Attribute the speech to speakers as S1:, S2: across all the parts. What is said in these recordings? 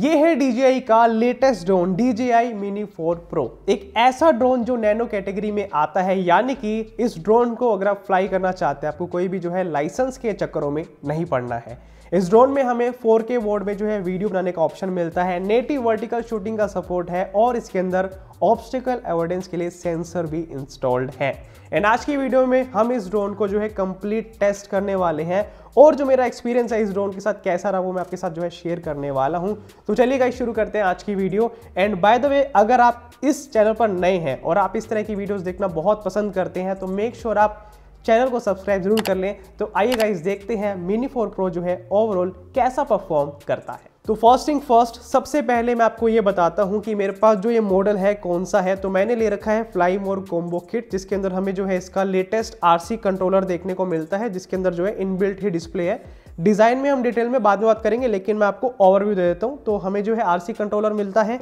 S1: ये है DJI का latest drone DJI Mini 4 Pro एक ऐसा ड्रोन जो नैनो कैटेगरी में आता है यानी कि इस ड्रोन को अगर आप फ्लाई करना चाहते हैं आपको कोई भी जो है लाइसेंस के चक्करों में नहीं पड़ना है इस ड्रोन में हमें 4K वोड में जो है वीडियो बनाने का ऑप्शन मिलता है नेटिव वर्टिकल शूटिंग का सपोर्ट है और इसके अंदर ऑब्स्टिकल एवर्डेंस के लिए सेंसर भी इंस्टॉल्ड है एंड आज की वीडियो में हम इस ड्रोन को जो है कंप्लीट टेस्ट करने वाले हैं और जो मेरा एक्सपीरियंस है इस ड्रोन के साथ कैसा रहा वो मैं आपके साथ जो है शेयर करने वाला हूं तो चलिए गाइस शुरू करते हैं आज की video and by the way अगर आप इस चैनल पर नए हैं और आप इस तरह की वीडियोस देखना बहुत पसंद करते हैं तो मेक श्योर sure आप चैनल को सब्सक्राइब जरूर कर लें तो आइए गाइस देखते हैं मिनी फोर प्रो जो है ओवरऑल कैसा परफॉर्म करता है तो फर्स्ट थिंग फर्स्ट सबसे पहले मैं आपको ये बताता हूँ कि मेरे पास जो ये मॉडल है कौन सा है तो मैंने ले रखा है फ्लाई मोर कोम्बो किट जिसके अंदर हमें जो है इसका लेटेस्ट आरसी कंट्रोलर देखने को मिलता है जिसके अंदर जो है इनबिल्ट ही डिस्प्ले है डिज़ाइन में हम डिटेल में बाद में बात करेंगे लेकिन मैं आपको ओवरव्यू दे देता हूँ तो हमें जो है आर कंट्रोलर मिलता है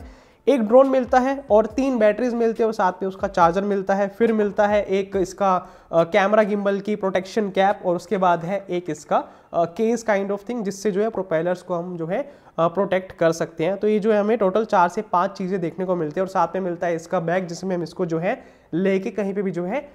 S1: एक ड्रोन मिलता है और तीन बैटरीज मिलती है और साथ में उसका चार्जर मिलता है फिर मिलता है एक इसका कैमरा गिम्बल की प्रोटेक्शन कैप और उसके बाद है एक इसका केस काइंड ऑफ थिंग जिससे जो है प्रोपेलर्स को हम जो है प्रोटेक्ट कर सकते हैं तो ये जो है हमें टोटल चार से पांच चीज़ें देखने को मिलती है और साथ में मिलता है इसका बैग जिसमें हम इसको जो है लेके कहीं पर भी जो है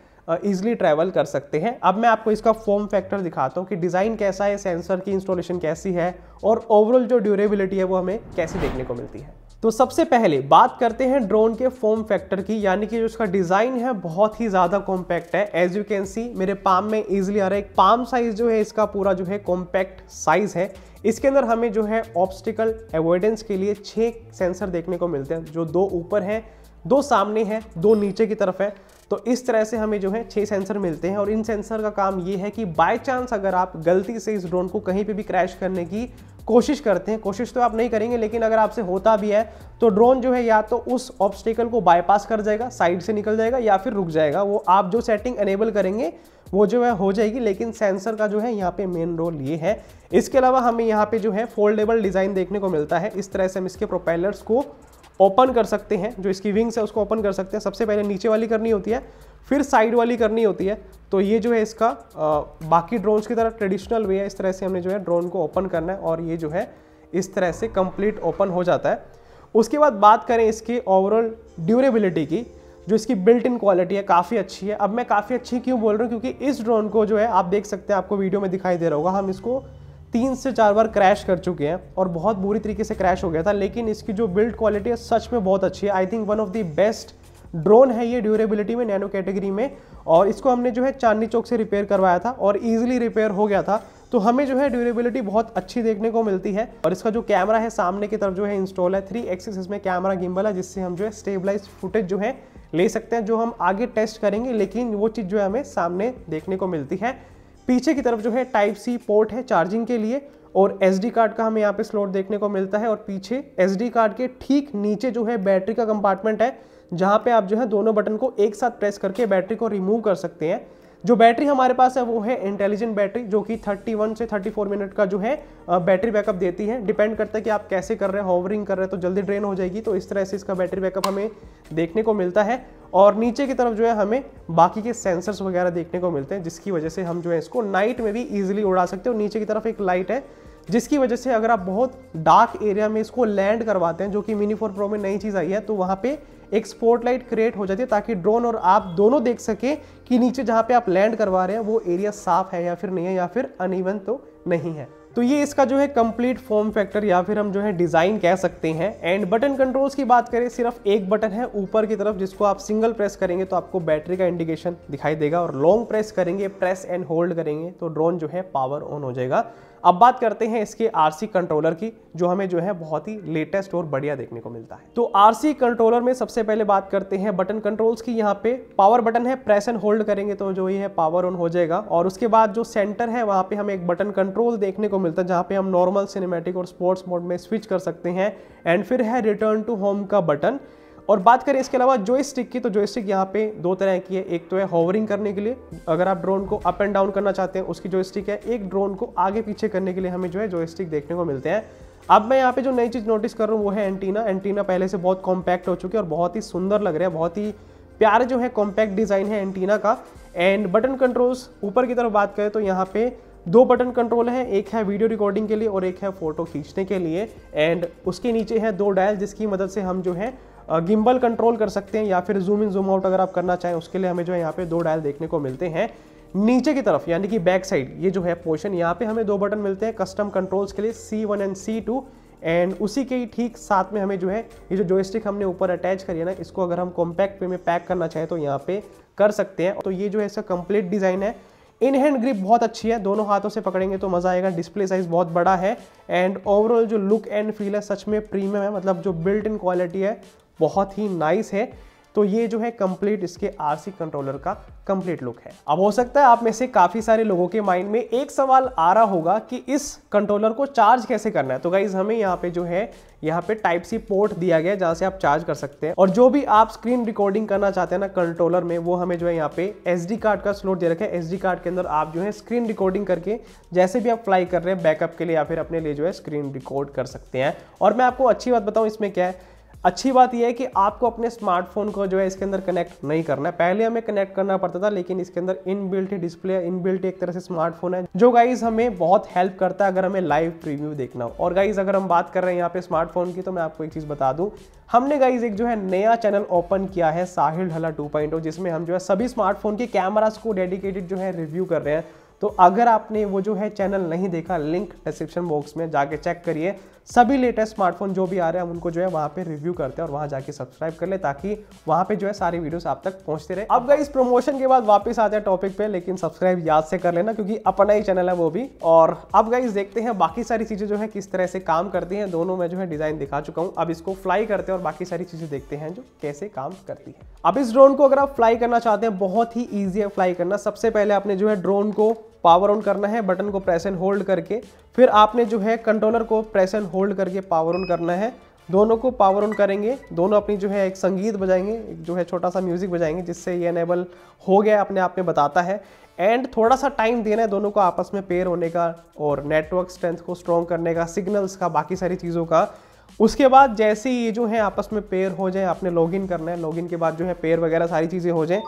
S1: ईजिली ट्रैवल कर सकते हैं अब मैं आपको इसका फॉर्म फैक्टर दिखाता हूँ कि डिज़ाइन कैसा है सेंसर की इंस्टॉलेशन कैसी है और ओवरऑल जो ड्यूरेबिलिटी है वो हमें कैसी देखने को मिलती है तो सबसे पहले बात करते हैं ड्रोन के फॉर्म फैक्टर की यानी कि जो इसका डिज़ाइन है बहुत ही ज़्यादा कॉम्पैक्ट है एज यू कैन सी मेरे पाम में इजिली आ रहा है एक पाम साइज जो है इसका पूरा जो है कॉम्पैक्ट साइज है इसके अंदर हमें जो है ऑब्स्टिकल एवॉइडेंस के लिए छः सेंसर देखने को मिलते हैं जो दो ऊपर हैं दो सामने हैं दो नीचे की तरफ है तो इस तरह से हमें जो है छह सेंसर मिलते हैं और इन सेंसर का काम ये है कि बाय चांस अगर आप गलती से इस ड्रोन को कहीं पर भी क्रैश करने की कोशिश करते हैं कोशिश तो आप नहीं करेंगे लेकिन अगर आपसे होता भी है तो ड्रोन जो है या तो उस ऑब्स्टिकल को बाईपास कर जाएगा साइड से निकल जाएगा या फिर रुक जाएगा वो आप जो सेटिंग एनेबल करेंगे वो जो है हो जाएगी लेकिन सेंसर का जो है यहाँ पे मेन रोल ये है इसके अलावा हमें यहाँ पे जो है फोल्डेबल डिज़ाइन देखने को मिलता है इस तरह से हम इसके प्रोपेलर्स को ओपन कर सकते हैं जो इसकी विंग्स है उसको ओपन कर सकते हैं सबसे पहले नीचे वाली करनी होती है फिर साइड वाली करनी होती है तो ये जो है इसका आ, बाकी ड्रोन्स की तरह ट्रेडिशनल वे है इस तरह से हमने जो है ड्रोन को ओपन करना है और ये जो है इस तरह से कंप्लीट ओपन हो जाता है उसके बाद बात करें इसकी ओवरऑल ड्यूरेबिलिटी की जो इसकी बिल्ट इन क्वालिटी है काफ़ी अच्छी है अब मैं काफ़ी अच्छी क्यों बोल रहा हूँ क्योंकि इस ड्रोन को जो है आप देख सकते हैं आपको वीडियो में दिखाई दे रहा होगा हम इसको तीन से चार बार क्रैश कर चुके हैं और बहुत बुरी तरीके से क्रैश हो गया था लेकिन इसकी जो बिल्ड क्वालिटी है सच में बहुत अच्छी है I think one of the best drone है ये ड्यूरेबिलिटी में नैनो कैटेगरी में और इसको हमने जो है चांदनी चौक से रिपेयर करवाया था और ईजिली रिपेयर हो गया था तो हमें जो है ड्यूरेबिलिटी बहुत अच्छी देखने को मिलती है और इसका जो कैमरा है सामने की तरफ जो है इंस्टॉल है थ्री एक्सिस इसमें कैमरा गिम्बल है जिससे हम जो है स्टेबलाइज फुटेज जो है ले सकते हैं जो हम आगे टेस्ट करेंगे लेकिन वो चीज़ जो है हमें सामने देखने को मिलती है पीछे की तरफ जो है टाइप सी पोर्ट है चार्जिंग के लिए और एस कार्ड का हमें यहाँ पे स्लॉट देखने को मिलता है और पीछे एस कार्ड के ठीक नीचे जो है बैटरी का कंपार्टमेंट है जहाँ पे आप जो है दोनों बटन को एक साथ प्रेस करके बैटरी को रिमूव कर सकते हैं जो बैटरी हमारे पास है वो है इंटेलिजेंट बैटरी जो कि 31 से 34 मिनट का जो है बैटरी बैकअप देती है डिपेंड करता है कि आप कैसे कर रहे हैं होवरिंग कर रहे हैं तो जल्दी ड्रेन हो जाएगी तो इस तरह से इसका बैटरी बैकअप हमें देखने को मिलता है और नीचे की तरफ जो है हमें बाकी के सेंसर्स वगैरह देखने को मिलते हैं जिसकी वजह से हम जो है इसको नाइट में भी ईजिली उड़ा सकते और नीचे की तरफ एक लाइट है जिसकी वजह से अगर आप बहुत डार्क एरिया में इसको लैंड करवाते हैं जो कि मिनी फोर प्रो में नई चीज़ आई है तो वहाँ पर एक स्पॉटलाइट क्रिएट हो जाती है ताकि ड्रोन और आप दोनों देख सके कि नीचे जहाँ पे आप लैंड करवा रहे हैं वो एरिया साफ है या फिर नहीं है या फिर अन तो नहीं है तो ये इसका जो है कंप्लीट फॉर्म फैक्टर या फिर हम जो है डिज़ाइन कह सकते हैं एंड बटन कंट्रोल्स की बात करें सिर्फ एक बटन है ऊपर की तरफ जिसको आप सिंगल प्रेस करेंगे तो आपको बैटरी का इंडिकेशन दिखाई देगा और लॉन्ग प्रेस करेंगे प्रेस एंड होल्ड करेंगे तो ड्रोन जो है पावर ऑन हो जाएगा अब बात करते हैं इसके आरसी कंट्रोलर की जो हमें जो है बहुत ही लेटेस्ट और बढ़िया देखने को मिलता है तो आरसी कंट्रोलर में सबसे पहले बात करते हैं बटन कंट्रोल्स की यहाँ पे पावर बटन है प्रेस एंड होल्ड करेंगे तो जो ये है पावर ऑन हो जाएगा और उसके बाद जो सेंटर है वहाँ पे हमें एक बटन कंट्रोल देखने को मिलता है जहाँ पे हम नॉर्मल सिनेमेटिक और स्पोर्ट्स मोड में स्विच कर सकते हैं एंड फिर है रिटर्न टू होम का बटन और बात करें इसके अलावा जो स्टिक की तो स्टिक यहाँ पे दो तरह की है एक तो है होवरिंग करने के लिए अगर आप ड्रोन को अप एंड डाउन करना चाहते हैं उसकी जो स्टिक है एक ड्रोन को आगे पीछे करने के लिए हमें जो है जो स्टिक देखने को मिलते हैं अब मैं यहाँ पे जो नई चीज़ नोटिस कर रहा हूँ वो है एंटीना एंटीना पहले से बहुत कॉम्पैक्ट हो चुकी है और बहुत ही सुंदर लग रहा है बहुत ही प्यारे जो है कॉम्पैक्ट डिज़ाइन है एंटीना का एंड बटन कंट्रोल्स ऊपर की तरफ बात करें तो यहाँ पे दो बटन कंट्रोल है एक है वीडियो रिकॉर्डिंग के लिए और एक है फ़ोटो खींचने के लिए एंड उसके नीचे है दो डायल जिसकी मदद से हम जो है गिम्बल कंट्रोल कर सकते हैं या फिर जूम इन जूम आउट अगर आप करना चाहें उसके लिए हमें जो है यहाँ पे दो डायल देखने को मिलते हैं नीचे की तरफ यानी कि बैक साइड ये जो है पोर्शन यहाँ पे हमें दो बटन मिलते हैं कस्टम कंट्रोल्स के लिए C one and C two and उसी के ही ठीक साथ में हमें जो है ये जो जॉयस्टिक हमने ऊपर अटैच करी है ना इसको अगर हम कॉम्पैक्ट पे में पैक करना चाहें तो यहाँ पे कर सकते हैं तो ये जो है इसका कंप्लीट डिज़ाइन है इन हैंड ग्रिप बहुत अच्छी है दोनों हाथों से पकड़ेंगे तो मज़ा आएगा डिस्प्ले साइज़ बहुत बड़ा है एंड ओवरऑल जो लुक एंड फील है सच में प्रीमियम है मतलब जो बिल्ट इन क्वालिटी है बहुत ही नाइस है तो ये जो है कंप्लीट इसके आरसी कंट्रोलर का कंप्लीट लुक है अब हो सकता है आप में से काफ़ी सारे लोगों के माइंड में एक सवाल आ रहा होगा कि इस कंट्रोलर को चार्ज कैसे करना है तो गाइज हमें यहाँ पे जो है यहाँ पे टाइप सी पोर्ट दिया गया है जहां से आप चार्ज कर सकते हैं और जो भी आप स्क्रीन रिकॉर्डिंग करना चाहते हैं ना कंट्रोलर में वो हमें जो है यहाँ पे एस कार्ड का स्लोट दे रखा है एस कार्ड के अंदर आप जो है स्क्रीन रिकॉर्डिंग करके जैसे भी आप फ्लाई कर रहे हैं बैकअप के लिए या फिर अपने लिए जो है स्क्रीन रिकॉर्ड कर सकते हैं और मैं आपको अच्छी बात बताऊँ इसमें क्या है अच्छी बात यह है कि आपको अपने स्मार्टफोन को जो है इसके अंदर कनेक्ट नहीं करना है पहले हमें कनेक्ट करना पड़ता था लेकिन इसके अंदर इन बिल्ट डिस्प्ले है इन बिल्ट एक तरह से स्मार्टफोन है जो गाइज हमें बहुत हेल्प करता है अगर हमें लाइव प्रीव्यू देखना हो और गाइज अगर हम बात कर रहे हैं यहाँ पे स्मार्टफोन की तो मैं आपको एक चीज़ बता दूँ हमने गाइज एक जो है नया चैनल ओपन किया है साहिल ढला टू oh, जिसमें हम जो है सभी स्मार्टफोन के कैमराज को डेडिकेटेड जो है रिव्यू कर रहे हैं तो अगर आपने वो जो है चैनल नहीं देखा लिंक डिस्क्रिप्शन बॉक्स में जाके चेक करिए सभी लेटेस्ट स्मार्टफोन जो भी आ रहे हैं हम उनको जो है वहाँ पे रिव्यू करते हैं और वहाँ जाके सब्सक्राइब कर ले ताकि वहाँ पे जो है सारी वीडियोस आप तक पहुँचते रहे अब गई इस प्रमोशन के बाद वापस आते हैं टॉपिक पे लेकिन सब्सक्राइब याद से कर लेना क्योंकि अपना ही चैनल है वो भी और अब गई देखते हैं बाकी सारी चीज़ें जो है किस तरह से काम करती है दोनों में जो है डिज़ाइन दिखा चुका हूँ अब इसको फ्लाई करते हैं और बाकी सारी चीज़ें देखते हैं जो कैसे काम करती है अब इस ड्रोन को अगर आप फ्लाई करना चाहते हैं बहुत ही ईजी है फ्लाई करना सबसे पहले आपने जो है ड्रोन को पावर ऑन करना है बटन को प्रेस एंड होल्ड करके फिर आपने जो है कंट्रोलर को प्रेस एंड होल्ड करके पावर ऑन करना है दोनों को पावर ऑन करेंगे दोनों अपनी जो है एक संगीत बजाएंगे एक जो है छोटा सा म्यूज़िक बजाएंगे जिससे ये अनेबल हो गया अपने आप में बताता है एंड थोड़ा सा टाइम देना है दोनों को आपस में पेयर होने का और नेटवर्क स्ट्रेंथ को स्ट्रॉन्ग करने का सिग्नल्स का बाकी सारी चीज़ों का उसके बाद जैसे ये जो है आपस में पेयर हो जाए आपने लॉगिन करना है लॉगिन के बाद जो है पेयर वगैरह सारी चीज़ें हो जाएँ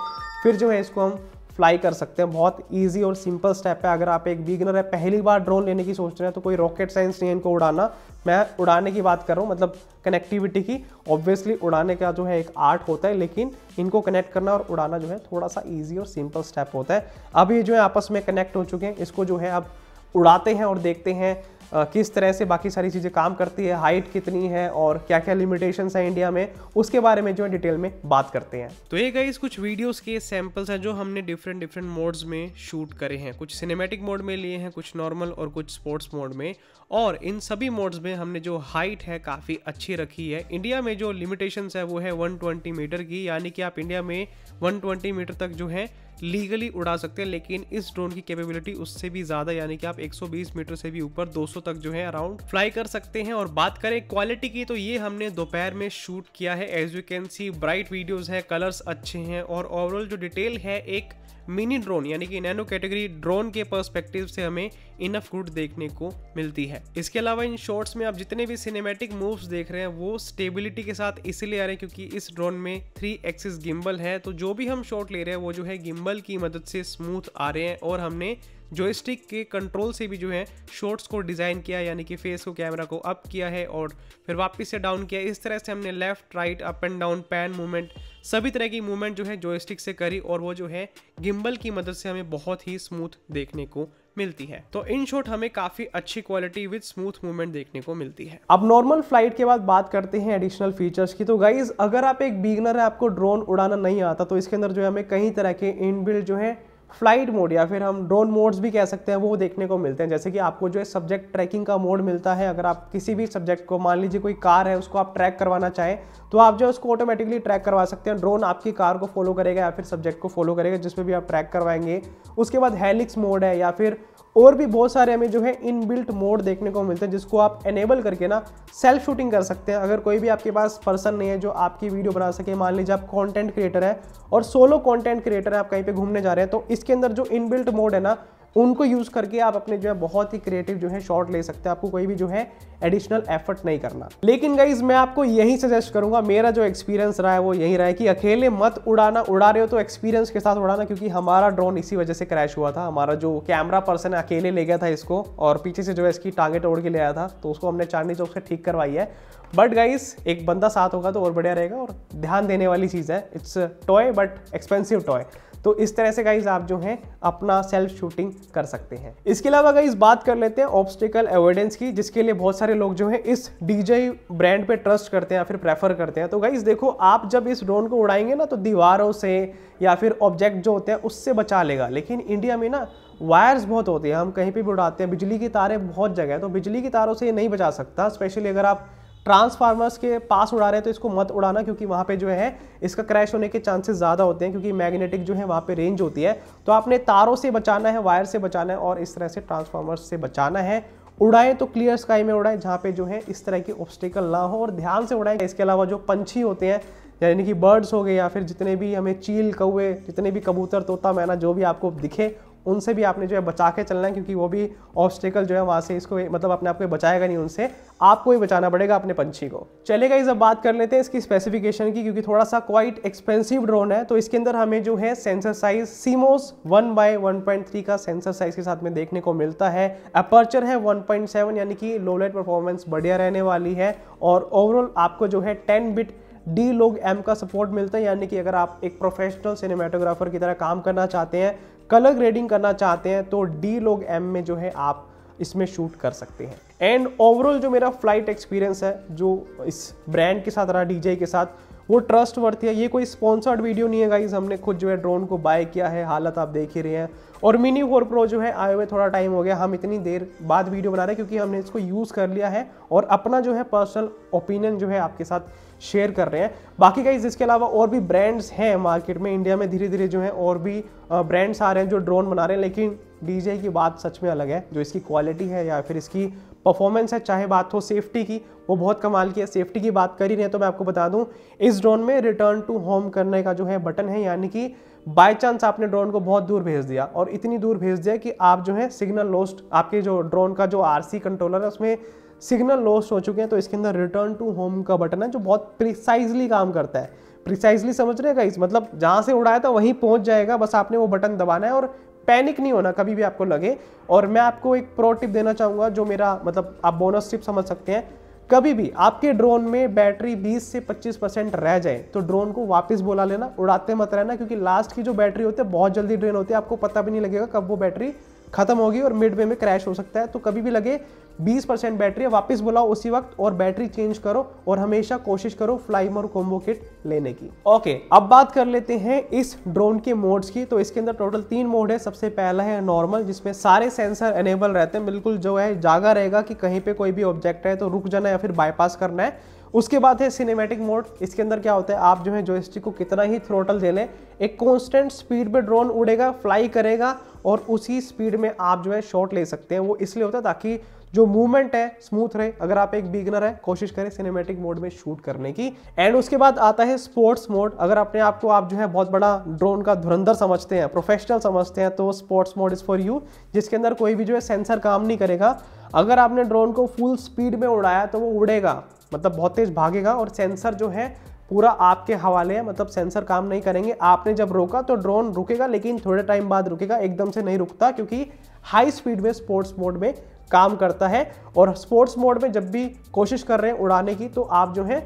S1: फिर जो है इसको हम फ्लाई कर सकते हैं बहुत ईजी और सिंपल स्टेप है अगर आप एक बिगनर है पहली बार ड्रोन लेने की सोच रहे हैं तो कोई रॉकेट साइंस नहीं है इनको उड़ाना मैं उड़ाने की बात कर रहा हूँ मतलब कनेक्टिविटी की ऑब्वियसली उड़ाने का जो है एक आर्ट होता है लेकिन इनको कनेक्ट करना और उड़ाना जो है थोड़ा सा ईजी और सिंपल स्टेप होता है अब ये जो है आपस में कनेक्ट हो चुके हैं इसको जो है आप उड़ाते हैं और देखते हैं किस तरह से बाकी सारी चीज़ें काम करती है हाइट कितनी है और क्या क्या लिमिटेशंस हैं इंडिया में उसके बारे में जो है डिटेल में बात करते हैं तो ये गई कुछ वीडियोस के सैम्पल्स हैं जो हमने डिफरेंट डिफरेंट मोड्स में शूट करे हैं कुछ सिनेमेटिक मोड में लिए हैं कुछ नॉर्मल और कुछ स्पोर्ट्स मोड में और इन सभी मोड्स में हमने जो हाइट है काफ़ी अच्छी रखी है इंडिया में जो लिमिटेशंस है वो है 120 मीटर की यानी कि आप इंडिया में 120 मीटर तक जो है लीगली उड़ा सकते हैं लेकिन इस ड्रोन की कैपेबिलिटी उससे भी ज़्यादा यानी कि आप 120 मीटर से भी ऊपर 200 तक जो है अराउंड फ्लाई कर सकते हैं और बात करें क्वालिटी की तो ये हमने दोपहर में शूट किया है as you can see bright videos हैं कलर्स अच्छे हैं और ओवरऑल जो डिटेल है एक मिनी ड्रोन यानी कि नैनो कैटेगरी ड्रोन के पर्सपेक्टिव से हमें इनफ गुड देखने को मिलती है इसके अलावा इन शॉर्ट्स में आप जितने भी सिनेमेटिक मूव्स देख रहे हैं वो स्टेबिलिटी के साथ इसीलिए आ रहे हैं क्योंकि इस ड्रोन में थ्री एक्सिस गिम्बल है तो जो भी हम शॉट ले रहे हैं वो जो है गिम्बल की मदद से स्मूथ आ रहे हैं और हमने जोस्टिक के कंट्रोल से भी जो है शॉर्ट्स को डिज़ाइन किया यानी कि फेस को कैमरा को अप किया है और फिर वापस से डाउन किया इस तरह से हमने left right up and down pan movement सभी तरह की मूवमेंट जो है जॉयस्टिक से करी और वो जो है गिम्बल की मदद से हमें बहुत ही स्मूथ देखने को मिलती है तो इन शॉर्ट हमें काफी अच्छी क्वालिटी विद स्मूथ मूवमेंट देखने को मिलती है अब नॉर्मल फ्लाइट के बाद बात करते हैं एडिशनल फीचर्स की तो गाइज अगर आप एक बिगनर है आपको ड्रोन उड़ाना नहीं आता तो इसके अंदर जो है हमें कई तरह के इनबिल्ड जो है फ्लाइट मोड या फिर हम ड्रोन मोड्स भी कह सकते हैं वो देखने को मिलते हैं जैसे कि आपको जो है सब्जेक्ट ट्रैकिंग का मोड मिलता है अगर आप किसी भी सब्जेक्ट को मान लीजिए कोई कार है उसको आप ट्रैक करवाना चाहें तो आप जो है उसको ऑटोमेटिकली ट्रैक करवा सकते हैं ड्रोन आपकी कार को फॉलो करेगा या फिर सब्जेक्ट को फॉलो करेगा जिसमें भी आप ट्रैक करवाएंगे उसके बाद हेलिक्स मोड है या फिर और भी बहुत सारे हमें जो है इन बिल्ट मोड देखने को मिलते हैं जिसको आप एनेबल करके ना सेल्फ शूटिंग कर सकते हैं अगर कोई भी आपके पास पर्सन नहीं है जो आपकी वीडियो बना सके मान लीजिए आप कॉन्टेंट क्रिएटर है और सोलो कॉन्टेंट क्रिएटर है आप कहीं पे घूमने जा रहे हैं तो इसके अंदर जो इनबिल्ट मोड है ना उनको यूज़ करके आप अपने जो है बहुत ही क्रिएटिव जो है शॉट ले सकते हैं आपको कोई भी जो है एडिशनल एफर्ट नहीं करना लेकिन गाइज मैं आपको यही सजेस्ट करूंगा मेरा जो एक्सपीरियंस रहा है वो यही रहा है कि अकेले मत उड़ाना उड़ा रहे हो तो एक्सपीरियंस के साथ उड़ाना क्योंकि हमारा ड्रोन इसी वजह से क्रैश हुआ था हमारा जो कैमरा पर्सन है अकेले ले गया था इसको और पीछे से जो है इसकी टांगे तोड़ के ले आया था तो उसको हमने चांदनी चौक से ठीक करवाई है बट गाइस एक बंदा साथ होगा तो और बढ़िया रहेगा और ध्यान देने वाली चीज़ है it's toy but expensive toy तो इस तरह से गाइज आप जो है अपना सेल्फ शूटिंग कर सकते हैं इसके अलावा गाइज बात कर लेते हैं ऑब्स्टिकल एविडेंस की जिसके लिए बहुत सारे लोग जो है इस डीजे ब्रांड पे ट्रस्ट करते हैं या फिर प्रेफर करते हैं तो गाइज देखो आप जब इस ड्रोन को उड़ाएंगे ना तो दीवारों से या फिर ऑब्जेक्ट जो होते हैं उससे बचा लेगा लेकिन इंडिया में ना वायर्स बहुत होते हैं हम कहीं पर भी उड़ाते हैं बिजली की तारें बहुत जगह है तो बिजली की तारों से ये नहीं बचा सकता स्पेशली अगर आप ट्रांसफार्मर्स के पास उड़ा रहे हैं तो इसको मत उड़ाना क्योंकि वहाँ पे जो है इसका क्रैश होने के चांसेस ज़्यादा होते हैं क्योंकि मैग्नेटिक जो है वहाँ पे रेंज होती है तो आपने तारों से बचाना है वायर से बचाना है और इस तरह से ट्रांसफार्मर्स से बचाना है उड़ाएं तो क्लियर स्काई में उड़ाएं जहाँ पे जो है इस तरह की ऑब्स्टिकल ना हो और ध्यान से उड़ाएं इसके अलावा जो पंछी होते हैं यानी कि बर्ड्स हो गए या फिर जितने भी हमें चील कौए जितने भी कबूतर तोता मैना जो भी आपको दिखे उनसे भी आपने जो है बचा के चलना है क्योंकि वो भी ऑब्स्टिकल जो है वहाँ से इसको मतलब अपने आप को बचाएगा नहीं उनसे आपको ही बचाना पड़ेगा अपने पंछी को चलेगा इस अब बात कर लेते हैं इसकी स्पेसिफिकेशन की क्योंकि थोड़ा सा क्वाइट एक्सपेंसिव ड्रोन है तो इसके अंदर हमें जो है sensor size CMOS one by one point three का सेंसर साइज के साथ में देखने को मिलता है अपर्चर है वन पॉइंट सेवन यानी कि लोलाइट परफॉर्मेंस बढ़िया रहने वाली है और ओवरऑल आपको जो है ten bit D log M का सपोर्ट मिलता है यानी कि अगर आप एक प्रोफेशनल सिनेमाटोग्राफर की तरह काम करना चाहते हैं कलर ग्रेडिंग करना चाहते हैं तो डी लोग एम में जो है आप इसमें शूट कर सकते हैं एंड ओवरऑल जो मेरा फ्लाइट एक्सपीरियंस है जो इस ब्रांड के साथ रहा डी के साथ वो ट्रस्ट वर्थ है ये कोई स्पॉन्सर्ड वीडियो नहीं है गाइज हमने खुद जो है ड्रोन को बाय किया है हालत आप देख ही रहे हैं और मिनी फोर प्रो जो है आए हुए थोड़ा टाइम हो गया हम इतनी देर बाद वीडियो बना रहे हैं क्योंकि हमने इसको यूज़ कर लिया है और अपना जो है पर्सनल ओपिनियन जो है आपके साथ शेयर कर रहे हैं बाकी गाइज इसके अलावा और भी ब्रांड्स हैं मार्केट में इंडिया में धीरे धीरे जो है और भी ब्रांड्स आ रहे हैं जो ड्रोन बना रहे हैं लेकिन डीजे की बात सच में अलग है जो इसकी क्वालिटी है या फिर इसकी परफॉर्मेंस है चाहे बात हो सेफ्टी की वो बहुत कमाल की है सेफ्टी की बात कर ही रहे हैं तो मैं आपको बता दूं इस ड्रोन में रिटर्न टू होम करने का जो है बटन है यानी कि बाय चांस आपने ड्रोन को बहुत दूर भेज दिया और इतनी दूर भेज दिया कि आप जो है सिग्नल लोस्ट आपके जो ड्रोन का जो आरसी कंट्रोलर है उसमें सिग्नल लॉस्ट हो चुके हैं तो इसके अंदर रिटर्न टू होम का बटन है जो बहुत प्रिसाइजली काम करता है प्रिसाइजली समझ रहे इस मतलब जहाँ से उड़ाया था वहीं पहुँच जाएगा बस आपने वो बटन दबाना है और पैनिक नहीं होना कभी भी आपको लगे और मैं आपको एक प्रो टिप देना चाहूँगा जो मेरा मतलब आप बोनस टिप समझ सकते हैं कभी भी आपके ड्रोन में बैटरी 20 से 25 परसेंट रह जाए तो ड्रोन को वापस बोला लेना उड़ाते मत रहना क्योंकि लास्ट की जो बैटरी होती है बहुत जल्दी ड्रेन होती है आपको पता भी नहीं लगेगा कब वो बैटरी खत्म होगी और मिड वे में क्रैश हो सकता है तो कभी भी लगे 20 परसेंट बैटरी वापस बुलाओ उसी वक्त और बैटरी चेंज करो और हमेशा कोशिश करो फ्लाइम मोर कोम्बो किट लेने की ओके अब बात कर लेते हैं इस ड्रोन के मोड्स की तो इसके अंदर टोटल तीन मोड है सबसे पहला है नॉर्मल जिसमें सारे सेंसर एनेबल रहते हैं बिल्कुल जो है जागा रहेगा कि कहीं पे कोई भी ऑब्जेक्ट है तो रुक जाना या फिर बाईपास करना है उसके बाद है सिनेमैटिक मोड इसके अंदर क्या होता है आप जो है जॉयस्टिक को कितना ही थ्रोटल दे लें एक कॉन्स्टेंट स्पीड में ड्रोन उड़ेगा फ्लाई करेगा और उसी स्पीड में आप जो है शॉट ले सकते हैं वो इसलिए होता है ताकि जो मूवमेंट है स्मूथ रहे अगर आप एक बिगनर है कोशिश करें सिनेमेटिक मोड में शूट करने की एंड उसके बाद आता है स्पोर्ट्स मोड अगर अपने आप को आप जो है बहुत बड़ा ड्रोन का धुरंधर समझते हैं प्रोफेशनल समझते हैं तो sports mode is for you जिसके अंदर कोई भी जो है सेंसर काम नहीं करेगा अगर आपने ड्रोन को फुल स्पीड में उड़ाया तो वो उड़ेगा मतलब बहुत तेज़ भागेगा और सेंसर जो है पूरा आपके हवाले है मतलब सेंसर काम नहीं करेंगे आपने जब रोका तो ड्रोन रुकेगा लेकिन थोड़े टाइम बाद रुकेगा एकदम से नहीं रुकता क्योंकि हाई स्पीड में स्पोर्ट्स मोड में काम करता है और स्पोर्ट्स मोड में जब भी कोशिश कर रहे हैं उड़ाने की तो आप जो है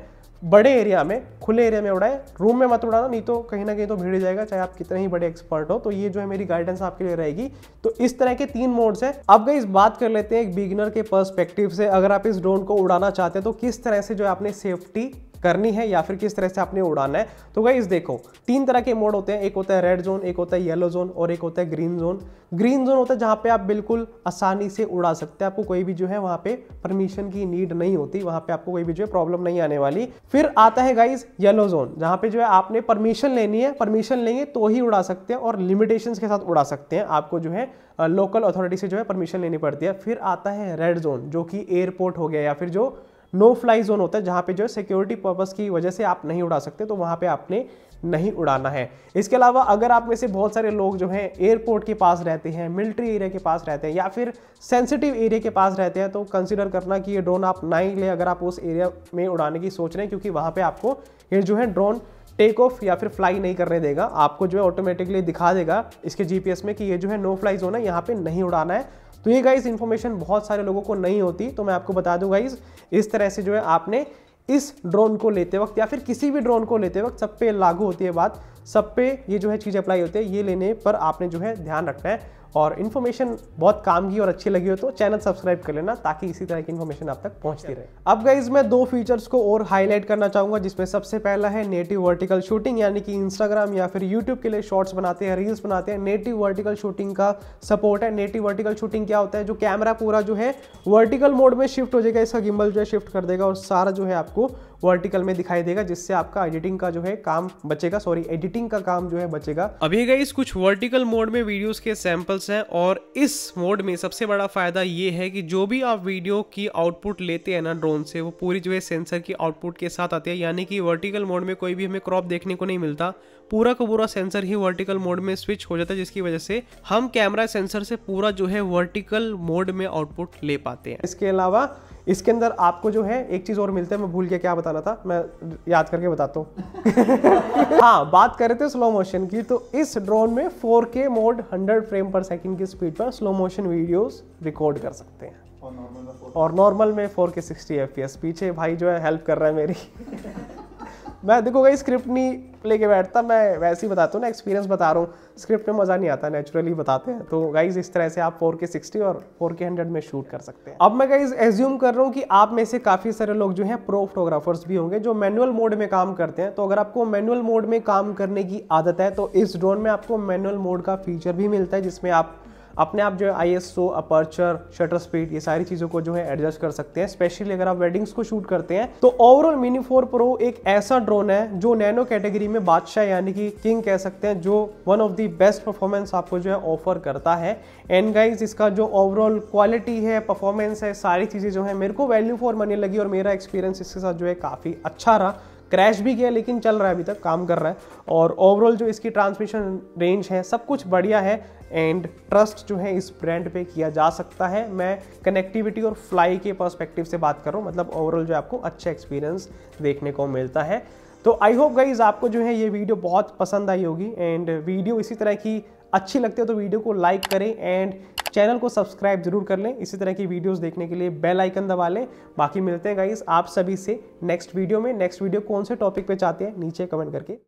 S1: बड़े एरिया में खुले एरिया में उड़ाए रूम में मत उड़ाना नहीं तो कहीं ना कहीं तो भीड़ जाएगा चाहे आप कितने ही बड़े एक्सपर्ट हो तो ये जो है मेरी गाइडेंस आपके लिए रहेगी तो इस तरह के तीन मोड्स है अब गई बात कर लेते हैं एक बिगिनर के पर्सपेक्टिव से अगर आप इस ड्रोन को उड़ाना चाहते हैं तो किस तरह से जो है आपने सेफ्टी करनी है या फिर किस तरह से आपने उड़ाना है तो गाइज देखो तीन तरह के मोड होते हैं एक होता है रेड जोन एक होता है येलो जोन और एक होता है ग्रीन जोन ग्रीन जोन होता है जहाँ पे आप बिल्कुल आसानी से उड़ा सकते हैं आपको कोई भी जो है वहाँ पे परमिशन की नीड नहीं होती वहाँ पे आपको कोई भी जो है प्रॉब्लम नहीं आने वाली फिर आता है गाइज येलो जोन जहाँ पे जो है आपने परमिशन लेनी है परमिशन लेंगे तो ही उड़ा सकते हैं और लिमिटेशन के साथ उड़ा सकते हैं आपको जो है लोकल अथॉरिटी से जो है परमिशन लेनी पड़ती है फिर आता है रेड जोन जो कि एयरपोर्ट हो गया या फिर जो नो फ्लाई जोन होता है जहाँ पे जो है सिक्योरिटी पर्पज़ की वजह से आप नहीं उड़ा सकते तो वहाँ पे आपने नहीं उड़ाना है इसके अलावा अगर आप में से बहुत सारे लोग जो हैं एयरपोर्ट के पास रहते हैं मिलिट्री एरिया के पास रहते हैं या फिर सेंसिटिव एरिया के पास रहते हैं तो कंसिडर करना कि ये ड्रोन आप ना ही ले अगर आप उस एरिया में उड़ाने की सोच रहे हैं क्योंकि वहाँ पर आपको ये जो है ड्रोन टेक ऑफ या फिर फ्लाई नहीं करने देगा आपको जो है ऑटोमेटिकली दिखा देगा इसके जीपीएस में कि ये जो है नो फ्लाई जोन है यहाँ पे नहीं उड़ाना है तो ये गाइज इन्फॉर्मेशन बहुत सारे लोगों को नहीं होती तो मैं आपको बता दूँ गाइज इस तरह से जो है आपने इस ड्रोन को लेते वक्त या फिर किसी भी ड्रोन को लेते वक्त सब पे लागू होती है बात सब पे ये जो है चीज़ अप्लाई होती है ये लेने पर आपने जो है ध्यान रखना है और इन्फॉर्मेशन बहुत काम की और अच्छी लगी हो तो चैनल सब्सक्राइब कर लेना ताकि इसी तरह की इन्फॉर्मेशन आप तक पहुंचती रहे अब गाइज मैं दो फीचर्स को और हाईलाइट करना चाहूंगा जिसमें सबसे पहला है नेटिव वर्टिकल शूटिंग यानी कि इंस्टाग्राम या फिर यूट्यूब के लिए शॉर्ट्स बनाते हैं रील्स बनाते हैं नेटिव वर्टिकल शूटिंग का सपोर्ट है नेटिव वर्टिकल शूटिंग क्या होता है जो कैमरा पूरा जो है वर्टिकल मोड में शिफ्ट हो जाएगा इसका गिम्बल जो है शिफ्ट कर देगा और सारा जो है आपको वर्टिकल में दिखाई देगा जिससे आपका एडिटिंग का जो है काम बचेगा सॉरी एडिटिंग का काम जो है बचेगा अभी गई कुछ वर्टिकल मोड में वीडियोस के सैंपल्स हैं और इस मोड में सबसे बड़ा फायदा ये है कि जो भी आप वीडियो की आउटपुट लेते हैं ना ड्रोन से वो पूरी जो है सेंसर की आउटपुट के साथ आती है यानी कि वर्टिकल मोड में कोई भी हमें क्रॉप देखने को नहीं मिलता पूरा का पूरा सेंसर ही वर्टिकल मोड में स्विच हो जाता है जिसकी वजह से हम कैमरा सेंसर से पूरा जो है वर्टिकल मोड में आउटपुट ले पाते हैं इसके अलावा इसके अंदर आपको जो है एक चीज़ और मिलता है मैं भूल गया क्या बताना था मैं याद करके बताता हूँ हाँ बात कर रहे थे स्लो मोशन की तो इस ड्रोन में 4K mode 100 frame per second की स्पीड पर स्लो मोशन वीडियोस रिकॉर्ड कर सकते हैं और नॉर्मल में 4K 60 एफ पीछे भाई जो है हेल्प कर रहा है मेरी मैं देखो भाई स्क्रिप्ट नहीं लेके बैठता मैं वैसे ही बताता हूँ ना एक्सपीरियंस बता रहा हूँ स्क्रिप्ट में मज़ा नहीं आता नेचुरली बताते हैं तो गाइज इस तरह से आप फोर के सिक्सटी और फोर के हंड्रेड में शूट कर सकते हैं अब मैं गाइज एज्यूम कर रहा हूँ कि आप में से काफ़ी सारे लोग जो हैं प्रो फोटोग्राफर्स भी होंगे जो मैनुअल मोड में काम करते हैं तो अगर आपको मैनुअल मोड में काम करने की आदत है तो इस ड्रोन में आपको मैनुअल मोड का फीचर भी मिलता है जिसमें आप अपने आप जो है I S aperture shutter speed ये सारी चीज़ों को जो है एडजस्ट कर सकते हैं स्पेशली अगर आप वेडिंग्स को शूट करते हैं तो ओवरऑल मिनी फोर प्रो एक ऐसा ड्रोन है जो नैनो कैटेगरी में बादशाह यानी कि किंग कह सकते हैं जो one of the best performance आपको जो है ऑफर करता है एंड गाइज इसका जो ओवरऑल क्वालिटी है परफॉर्मेंस है सारी चीज़ें जो है मेरे को वैल्यू फॉर मनी लगी और मेरा एक्सपीरियंस इसके साथ जो है काफ़ी अच्छा रहा क्रैश भी किया लेकिन चल रहा है अभी तक काम कर रहा है और ओवरऑल जो इसकी ट्रांसमिशन रेंज है सब कुछ बढ़िया है एंड ट्रस्ट जो है इस ब्रांड पे किया जा सकता है मैं कनेक्टिविटी और फ्लाई के पर्सपेक्टिव से बात कर रहा हूँ मतलब ओवरऑल जो आपको अच्छा एक्सपीरियंस देखने को मिलता है तो आई होप गाइज आपको जो है ये वीडियो बहुत पसंद आई होगी एंड वीडियो इसी तरह की अच्छी लगती है तो वीडियो को लाइक करें एंड चैनल को सब्सक्राइब जरूर कर लें इसी तरह की वीडियोस देखने के लिए बेल आइकन दबा लें बाकी मिलते हैं गाइस आप सभी से नेक्स्ट वीडियो में नेक्स्ट वीडियो कौन से टॉपिक पे चाहते हैं नीचे कमेंट करके